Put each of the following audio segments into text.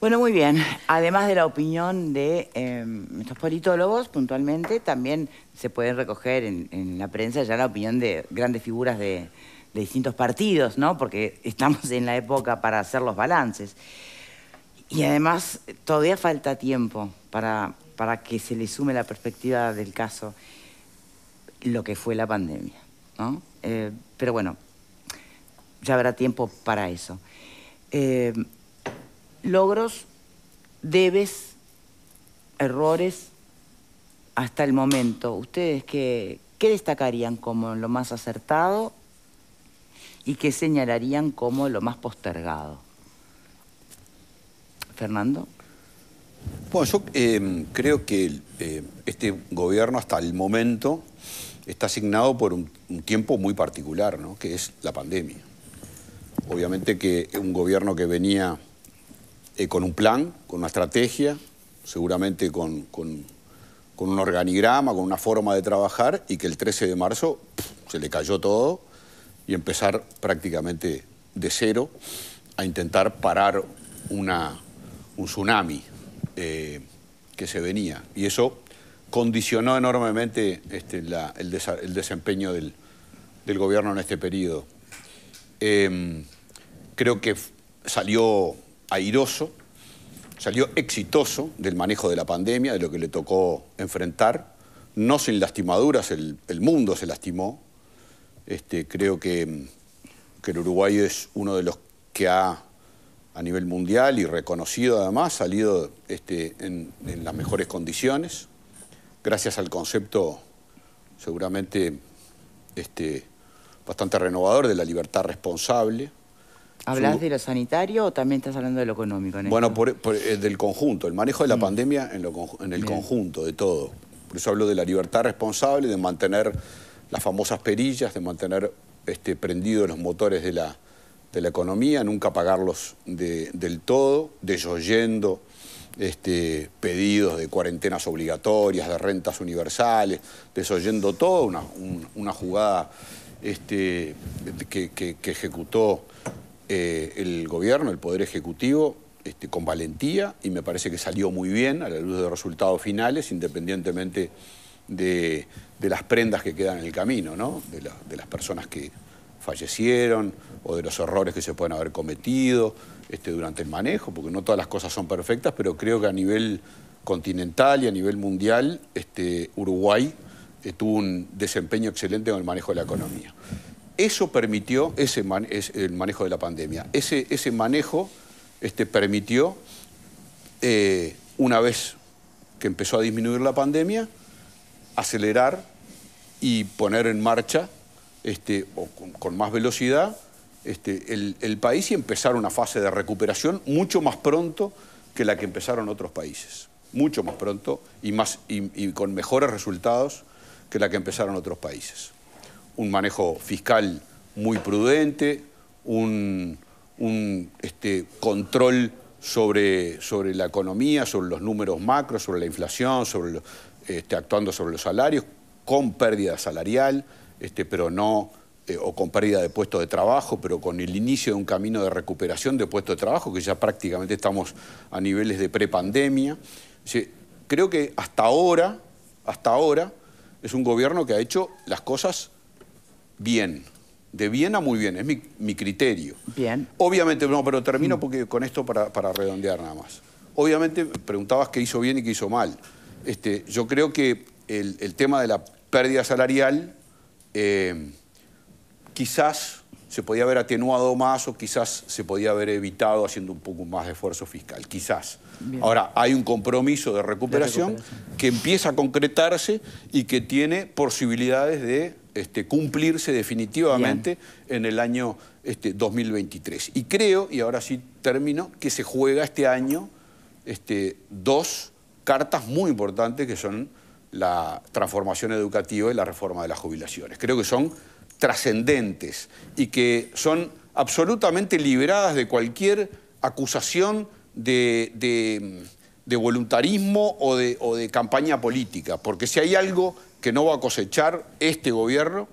Bueno, muy bien. Además de la opinión de em, estos politólogos, puntualmente, también se pueden recoger en, la prensa ya la opinión de grandes figuras de, distintos partidos, ¿no? Porque estamos en la época para hacer los balances. Y además, todavía falta tiempo para, para que se le sume la perspectiva del caso, lo que fue la pandemia, ¿no? Eh, pero bueno, ya habrá tiempo para eso. Eh, logros, debes, errores hasta el momento. ¿Ustedes qué, destacarían como lo más acertado y qué señalarían como lo más postergado? Fernando. Bueno, yo em, creo que em, este gobierno hasta el momento está asignado por un, un, tiempo muy particular, ¿no? que es la pandemia. Obviamente que un gobierno que venía eh, con un plan, con una estrategia, seguramente con, un organigrama, con una forma de trabajar y que el 13 de marzo se le cayó todo y empezar prácticamente de cero a intentar parar una, un tsunami eh, que se venía. Y eso condicionó enormemente este, el, desempeño del, gobierno en este periodo. Em, creo que salió airoso, salió exitoso del manejo de la pandemia, de lo que le tocó enfrentar, no sin lastimaduras, el, mundo se lastimó. Este, creo que, el Uruguay es uno de los que ha, a nivel mundial y reconocido además, salido este, en, las mejores condiciones, gracias al concepto seguramente este, bastante renovador de la libertad responsable. ¿Hablas de lo sanitario o también estás hablando de lo económico? bueno, eh, del conjunto, el manejo de la mm. pandemia en, el conjunto, de todo. Por eso hablo de la libertad responsable, de mantener las famosas perillas, de mantener este, prendidos los motores de la, economía, nunca pagarlos del todo, desoyendo este, pedidos de cuarentenas obligatorias, de rentas universales, desoyendo todo, una, jugada este, que, ejecutó eh, el gobierno, el Poder Ejecutivo, este, con valentía y me parece que salió muy bien a la luz de resultados finales, independientemente de, las prendas que quedan en el camino, de, las personas que fallecieron o de los errores que se pueden haber cometido este, durante el manejo, porque no todas las cosas son perfectas, pero creo que a nivel continental y a nivel mundial, este, Uruguay eh, tuvo un desempeño excelente en el manejo de la economía. Eso permitió ese el manejo de la pandemia. Ese, manejo este, permitió, eh, una vez que empezó a disminuir la pandemia, acelerar y poner en marcha, este, con, más velocidad, este, el, país y empezar una fase de recuperación mucho más pronto que la que empezaron otros países. Mucho más pronto y, más, y con mejores resultados que la que empezaron otros países un manejo fiscal muy prudente, un, este, control sobre, sobre, la economía, sobre los números macro, sobre la inflación, sobre este, actuando sobre los salarios, con pérdida salarial, este, pero no eh, o con pérdida de puestos de trabajo, pero con el inicio de un camino de recuperación de puestos de trabajo, que ya prácticamente estamos a niveles de prepandemia. Creo que hasta ahora, hasta ahora, es un gobierno que ha hecho las cosas bien. De bien a muy bien, es mi, criterio. Bien. Obviamente, no, pero termino porque con esto para, redondear nada más. Obviamente, preguntabas qué hizo bien y qué hizo mal. Este, yo creo que el, tema de la pérdida salarial eh, quizás se podía haber atenuado más o quizás se podía haber evitado haciendo un poco más de esfuerzo fiscal, quizás. Ahora, hay un compromiso de recuperación, que empieza a concretarse y que tiene posibilidades de este, cumplirse definitivamente en el año 2023. Este, y creo, y ahora sí termino, que se juega este año este, dos cartas muy importantes que son la transformación educativa y la reforma de las jubilaciones. Creo que son trascendentes y que son absolutamente liberadas de cualquier acusación de de voluntarismo o de, o de campaña política, porque si hay algo que no va a cosechar este gobierno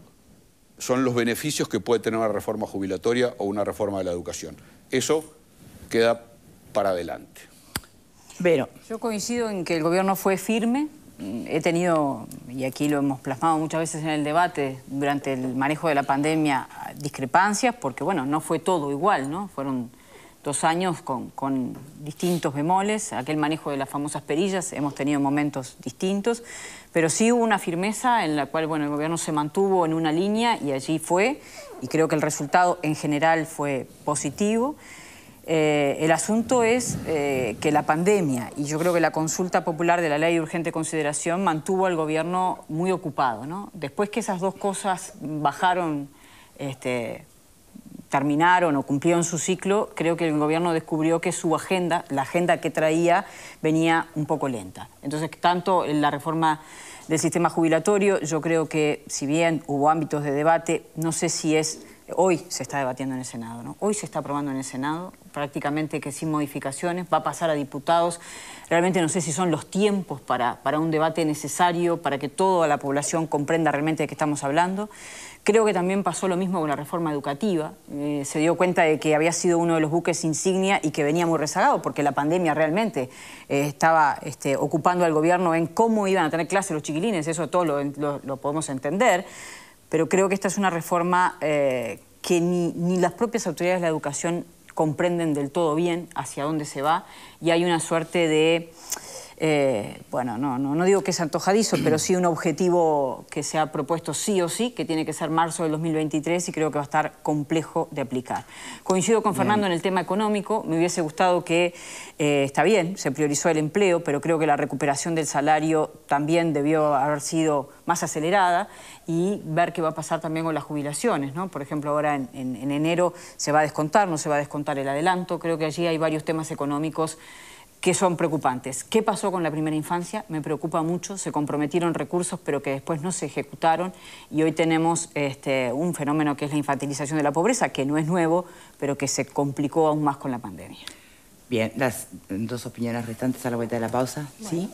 son los beneficios que puede tener una reforma jubilatoria o una reforma de la educación. Eso queda para adelante. Pero yo coincido en que el gobierno fue firme. He tenido, y aquí lo hemos plasmado muchas veces en el debate, durante el manejo de la pandemia, discrepancias, porque bueno, no fue todo igual, ¿no? Fueron dos años con, distintos bemoles, aquel manejo de las famosas perillas, hemos tenido momentos distintos, pero sí hubo una firmeza en la cual bueno, el gobierno se mantuvo en una línea y allí fue, y creo que el resultado en general fue positivo. Eh, el asunto es eh, que la pandemia, y yo creo que la consulta popular de la ley de urgente consideración mantuvo al gobierno muy ocupado. Después que esas dos cosas bajaron este, terminaron o cumplieron su ciclo, creo que el gobierno descubrió que su agenda, la agenda que traía, venía un poco lenta. Entonces, tanto en la reforma del sistema jubilatorio, yo creo que si bien hubo ámbitos de debate, no sé si es hoy se está debatiendo en el Senado, ¿no? Hoy se está aprobando en el Senado, prácticamente que sin modificaciones, va a pasar a diputados. Realmente no sé si son los tiempos para, para un debate necesario, para que toda la población comprenda realmente de qué estamos hablando. Creo que también pasó lo mismo con la reforma educativa. Eh, se dio cuenta de que había sido uno de los buques insignia y que venía muy rezagado, porque la pandemia realmente eh, estaba este, ocupando al gobierno en cómo iban a tener clases los chiquilines, eso todo lo podemos entender pero creo que esta es una reforma eh, que ni las propias autoridades de la educación comprenden del todo bien hacia dónde se va y hay una suerte de eh, bueno, no, no, digo que es antojadizo, pero sí un objetivo que se ha propuesto sí o sí, que tiene que ser marzo del 2023 y creo que va a estar complejo de aplicar. Coincido con Fernando en el tema económico, me hubiese gustado que, eh, está bien, se priorizó el empleo, pero creo que la recuperación del salario también debió haber sido más acelerada y ver qué va a pasar también con las jubilaciones, ¿no? Por ejemplo, ahora en enero se va a descontar, no se va a descontar el adelanto, creo que allí hay varios temas económicos que son preocupantes. ¿Qué pasó con la primera infancia? Me preocupa mucho, se comprometieron recursos pero que después no se ejecutaron y hoy tenemos este, un fenómeno que es la infantilización de la pobreza, que no es nuevo, pero que se complicó aún más con la pandemia. Bien, las dos opiniones restantes a la vuelta de la pausa, ¿sí?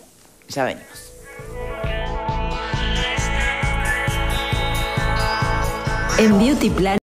Ya venimos. En Beauty Plan